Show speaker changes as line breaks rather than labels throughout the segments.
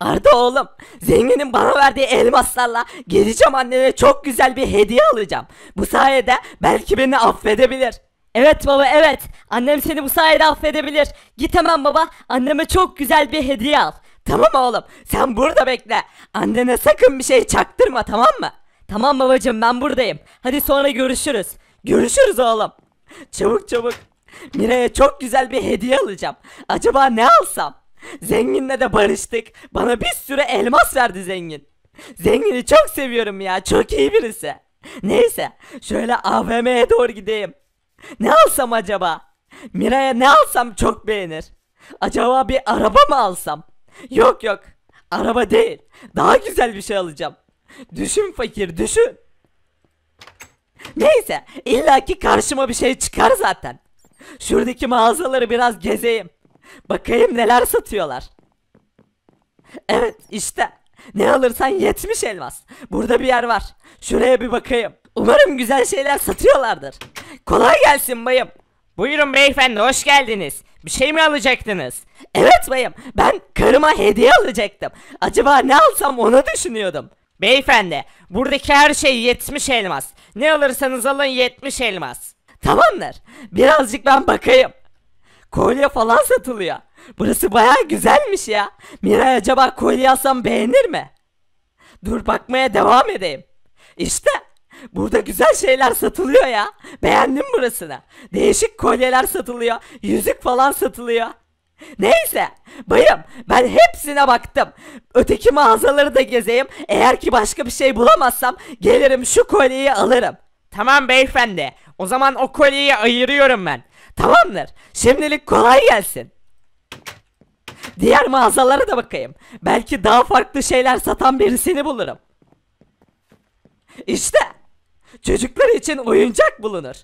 Arda oğlum zenginin bana verdiği elmaslarla geleceğim anneme çok güzel bir hediye alacağım. Bu sayede belki beni affedebilir. Evet baba evet annem
seni bu sayede affedebilir. Git hemen baba anneme çok güzel bir hediye al. Tamam oğlum
sen burada bekle. Annene sakın bir şey çaktırma tamam mı? Tamam babacım ben buradayım. Hadi sonra görüşürüz. Görüşürüz oğlum. Çabuk çabuk. Mira'ya çok güzel bir hediye alacağım. Acaba ne alsam? Zenginle de barıştık. Bana bir sürü elmas verdi zengin. Zengini çok seviyorum ya. Çok iyi birisi. Neyse şöyle AVM'ye doğru gideyim. Ne alsam acaba? Mira'ya ne alsam çok beğenir. Acaba bir araba mı alsam? Yok yok. Araba değil. Daha güzel bir şey alacağım. Düşün fakir düşün. Neyse illaki karşıma bir şey çıkar zaten. Şuradaki mağazaları biraz gezeyim. Bakayım neler satıyorlar. Evet işte. Ne alırsan 70 elmas. Burada bir yer var. Şuraya bir bakayım. Umarım güzel şeyler satıyorlardır. Kolay gelsin bayım. Buyurun beyefendi hoş geldiniz. Bir şey mi alacaktınız? Evet bayım ben karıma hediye alacaktım. Acaba ne alsam onu düşünüyordum. Beyefendi buradaki her şey 70 elmas. Ne alırsanız alın 70 elmas. Tamamdır. Birazcık ben bakayım kolye falan satılıyor. Burası baya güzelmiş ya. Miray acaba kolye alsam beğenir mi? Dur bakmaya devam edeyim. İşte burada güzel şeyler satılıyor ya. Beğendim burasını. Değişik kolyeler satılıyor. Yüzük falan satılıyor. Neyse bayım ben hepsine baktım. Öteki mağazaları da gezeyim. Eğer ki başka bir şey bulamazsam gelirim şu kolyeyi alırım. Tamam beyefendi. O zaman o kolyeyi ayırıyorum ben. Tamamdır. Şimdilik kolay gelsin. Diğer mağazalara da bakayım. Belki daha farklı şeyler satan birisini bulurum. İşte. Çocuklar için oyuncak bulunur.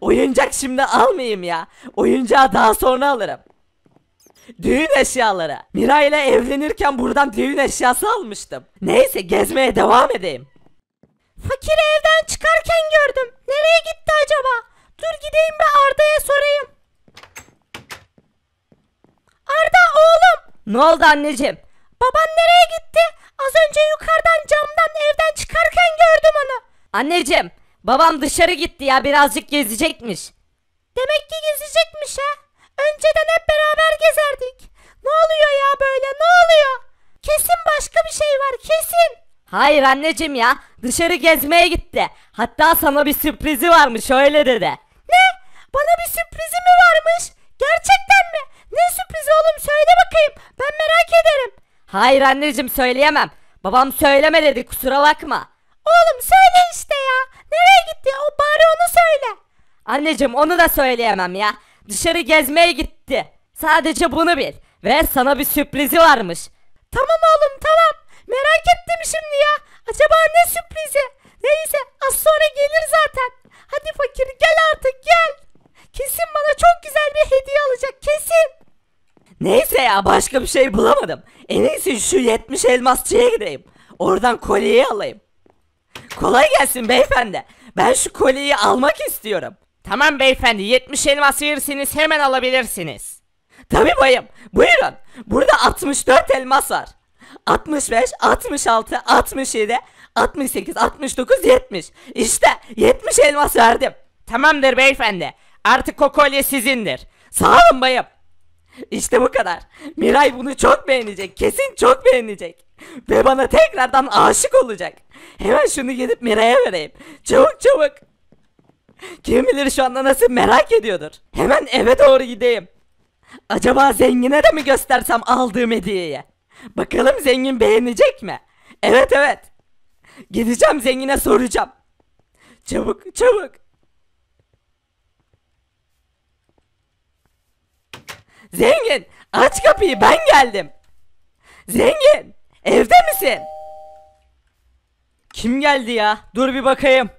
Oyuncak şimdi almayayım ya. Oyuncağı daha sonra alırım. Düğün eşyaları. Mira ile evlenirken buradan düğün eşyası almıştım. Neyse gezmeye devam edeyim. Fakiri evden
çıkarken gördüm. Nereye
Ne oldu anneciğim? Baban
nereye gitti? Az önce yukarıdan camdan evden çıkarken gördüm onu.
Anneciğim babam dışarı gitti ya birazcık gezecekmiş.
Demek ki gezecekmiş ha. Önceden hep beraber gezerdik. Ne oluyor ya böyle ne oluyor?
Kesin başka bir şey var kesin. Hayır anneciğim ya dışarı gezmeye gitti. Hatta sana bir sürprizi varmış öyle dedi.
Ne? Bana bir sürpriz
Hayır anneciğim söyleyemem. Babam söyleme dedi kusura bakma. Oğlum söyle işte ya. Nereye gitti? O bari onu söyle. Anneciğim onu da söyleyemem ya. Dışarı gezmeye gitti. Sadece bunu bil. Ve sana bir sürprizi varmış. Tamam oğlum tamam. Merak ettim şimdi ya. Acaba ne sürprizi? Neyse az sonra
gelir zaten. Hadi fakir gel artık gel. Kesin bana çok güzel bir hediye alacak kesin.
Neyse ya başka bir şey bulamadım. En iyisi şu 70 elmasçıya gideyim. Oradan kolyeyi alayım. Kolay gelsin beyefendi. Ben şu kolyeyi almak istiyorum. Tamam beyefendi 70 elmas verirseniz hemen alabilirsiniz. Tabi bayım buyurun. Burada 64 elmas var. 65, 66, 67, 68, 69, 70. İşte 70 elmas verdim. Tamamdır beyefendi. Artık o kolye sizindir. Sağ olun bayım. İşte bu kadar. Miray bunu çok beğenecek. Kesin çok beğenecek. Ve bana tekrardan aşık olacak. Hemen şunu gidip Miray'a vereyim. Çabuk çabuk. Kim bilir şu anda nasıl merak ediyordur. Hemen eve doğru gideyim. Acaba zengine de mi göstersem aldığım hediyeyi? Bakalım zengin beğenecek mi? Evet evet. Gideceğim zengine soracağım. Çabuk çabuk. Zengin aç kapıyı ben geldim. Zengin evde misin? Kim geldi ya? Dur bir bakayım.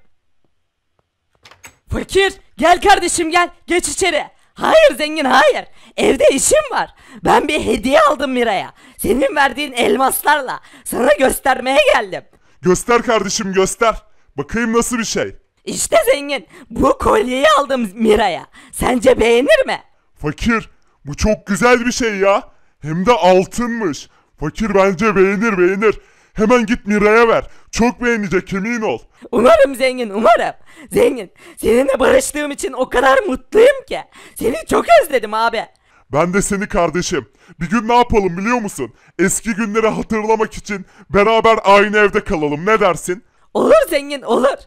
Fakir gel kardeşim gel geç içeri. Hayır zengin hayır. Evde işim var. Ben bir hediye aldım Mira'ya. Senin verdiğin elmaslarla sana göstermeye geldim.
Göster kardeşim göster. Bakayım nasıl bir şey.
İşte zengin. Bu kolyeyi aldım Mira'ya. Sence beğenir mi?
Fakir bu çok güzel bir şey ya. Hem de altınmış. Fakir bence beğenir beğenir. Hemen git Mira'ya ver. Çok beğenecek emin ol. Umarım
zengin umarım. Zengin seninle barıştığım için o kadar mutluyum ki. Seni çok özledim abi.
Ben de seni kardeşim. Bir gün ne yapalım biliyor musun? Eski günleri hatırlamak için beraber aynı evde kalalım ne dersin? Olur zengin olur.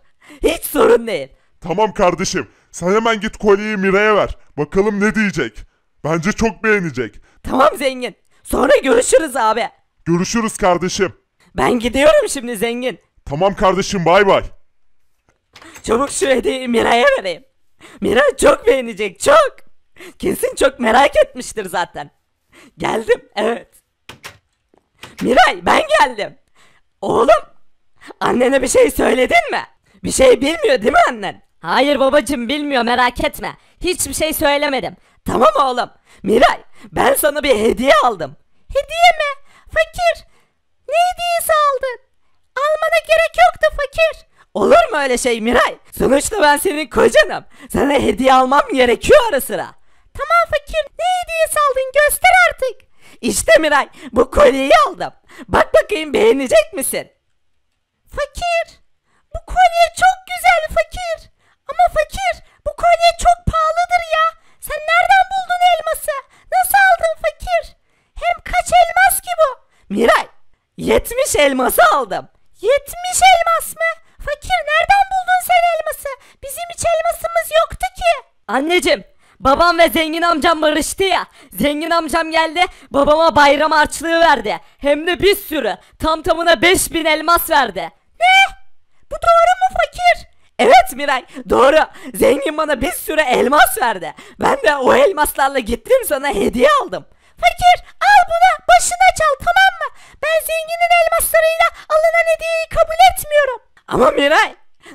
Hiç
sorun değil.
Tamam kardeşim. Sen hemen git kolyeyi Mira'ya ver. Bakalım ne diyecek. Bence çok beğenecek. Tamam zengin.
Sonra görüşürüz abi.
Görüşürüz kardeşim. Ben gidiyorum şimdi zengin. Tamam kardeşim bay bay.
Çabuk şu hediyeyi Miray'a vereyim. Mira çok beğenecek çok. Kesin çok merak etmiştir zaten. Geldim evet. Miray ben geldim. Oğlum annene bir şey söyledin mi? Bir şey
bilmiyor değil mi annen? Hayır babacım bilmiyor merak etme. Hiçbir şey söylemedim. Tamam oğlum.
Miray ben sana bir hediye aldım. Hediye
mi? Fakir.
Ne hediyesi aldın? Almana gerek yoktu fakir.
Olur mu öyle şey Miray? Sonuçta ben senin kocanım. Sana hediye almam gerekiyor ara sıra. Tamam fakir ne hediyesi aldın göster artık. İşte Miray bu kolyeyi aldım. Bak bakayım beğenecek misin?
Fakir bu kolye çok güzel fakir. Ama fakir bu kolye çok pahalıdır ya.
elması aldım.
70 elmas mı? Fakir nereden buldun sen elması? Bizim hiç elmasımız yoktu
ki. Anneciğim babam ve zengin amcam barıştı ya. Zengin amcam geldi babama bayram harçlığı verdi. Hem de bir
sürü tam tamına 5000 elmas verdi. Ne? Bu doğru mu fakir? Evet Miray doğru. Zengin bana bir sürü elmas verdi. Ben de o elmaslarla gittim sana hediye aldım. Fakir al bunu başına çal tamam mı? Ben
zenginin elmaslarıyla alınan hediyeyi kabul etmiyorum. Ama Miray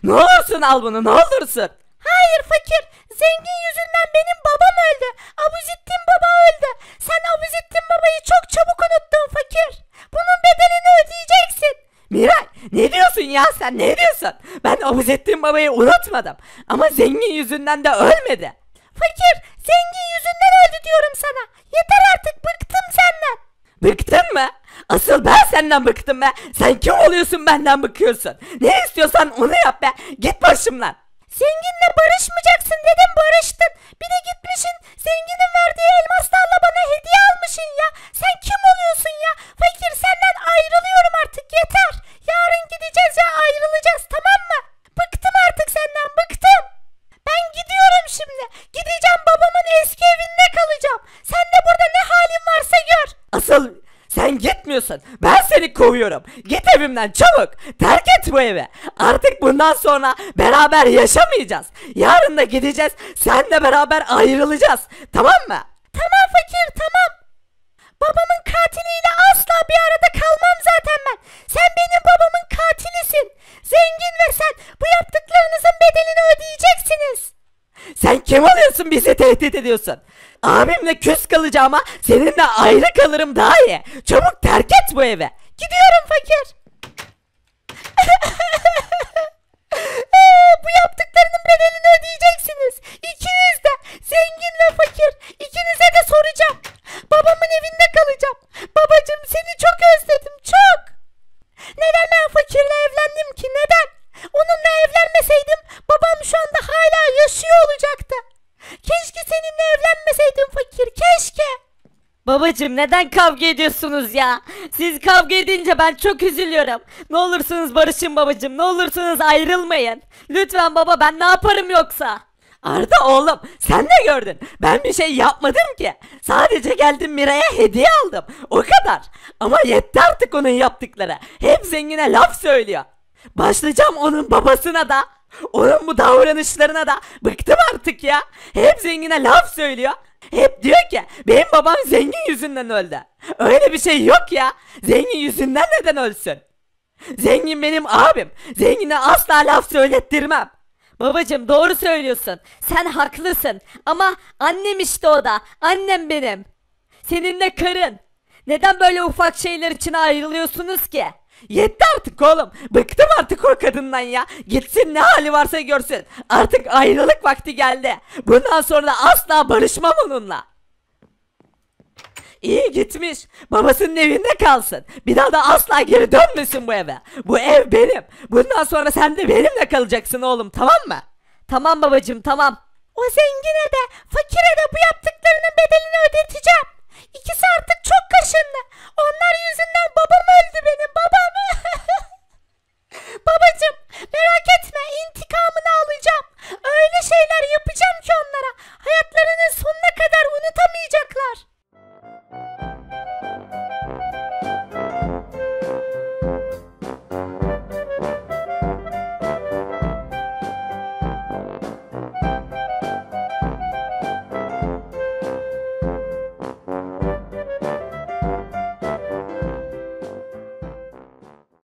ne olursun
al bunu ne olursun.
Hayır fakir zengin yüzünden benim babam öldü. Abuzittin baba öldü. Sen Abuzittin babayı çok çabuk unuttun fakir. Bunun
bedelini ödeyeceksin. Miray ne diyorsun ya sen ne diyorsun? Ben Abuzittin babayı unutmadım. Ama zengin yüzünden de ölmedi. Fakir zengin Asıl ben senden bıktım be. Sen kim oluyorsun benden bıkıyorsun. Ne istiyorsan onu yap be. Git başımdan. Zenginle barışmayacaksın dedim barıştın. Bir de
gitmişin zenginin verdiği elmaslarla bana hediye almışın ya. Sen kim oluyorsun ya? Fakir
kovuyorum. Git evimden çabuk. Terk et bu evi. Artık bundan sonra beraber yaşamayacağız. Yarın da gideceğiz. Sen de beraber ayrılacağız. Tamam mı?
Tamam fakir tamam. Babamın katiliyle asla bir arada kalmam zaten ben. Sen benim babamın katilisin. Zengin ve sen bu yaptıklarınızın bedelini ödeyeceksiniz.
Sen kim oluyorsun bizi tehdit ediyorsun? Abimle küs kalacağıma seninle ayrı kalırım daha iyi. Çabuk terk et bu evi. Gidiyorum fakir.
Ee, bu yaptıklarının bedelini ödeyeceksiniz. İkiniz de zengin ve fakir. İkinize de soracağım. Babamın evinde kalacağım. Babacım seni çok özledim çok. Neden ben fakirle evlendim ki neden? Onunla evlenmeseydim babam şu anda hala yaşıyor olacaktı. Keşke seninle evlenmeseydim
fakir keşke. Babacım neden kavga ediyorsunuz ya? Siz kavga edince ben çok üzülüyorum. Ne olursunuz barışın babacım. Ne olursunuz ayrılmayın. Lütfen
baba ben ne yaparım yoksa? Arda oğlum sen ne gördün. Ben bir şey yapmadım ki. Sadece geldim Mira'ya hediye aldım. O kadar. Ama yetti artık onun yaptıkları. Hep zengine laf söylüyor. Başlayacağım onun babasına da. Onun bu davranışlarına da bıktım artık ya. Hep zengine laf söylüyor. Hep diyor ki benim babam zengin yüzünden öldü. Öyle bir şey yok ya. Zengin yüzünden neden ölsün? Zengin benim abim. Zengine asla laf söylettirmem.
Babacım doğru söylüyorsun. Sen haklısın. Ama annem işte o da. Annem benim. Senin de karın. Neden böyle ufak şeyler için ayrılıyorsunuz
ki? Yetti artık oğlum. Bıktım artık o kadından ya. Gitsin ne hali varsa görsün. Artık ayrılık vakti geldi. Bundan sonra da asla barışmam onunla. İyi gitmiş. Babasının evinde kalsın. Bir daha da asla geri dönmesin bu eve. Bu ev benim. Bundan sonra sen de benimle kalacaksın oğlum tamam mı?
Tamam babacım tamam. O zengine de fakire de
bu yaptıklarının bedelini ödeteceğim. İkisi artık çok kaşındı. Onlar yüzünden babam öldü benim babam. Babacım merak etme intikamını alacağım. Öyle şeyler yapacağım ki onlara. Hayatlarının sonuna kadar unutamayacaklar.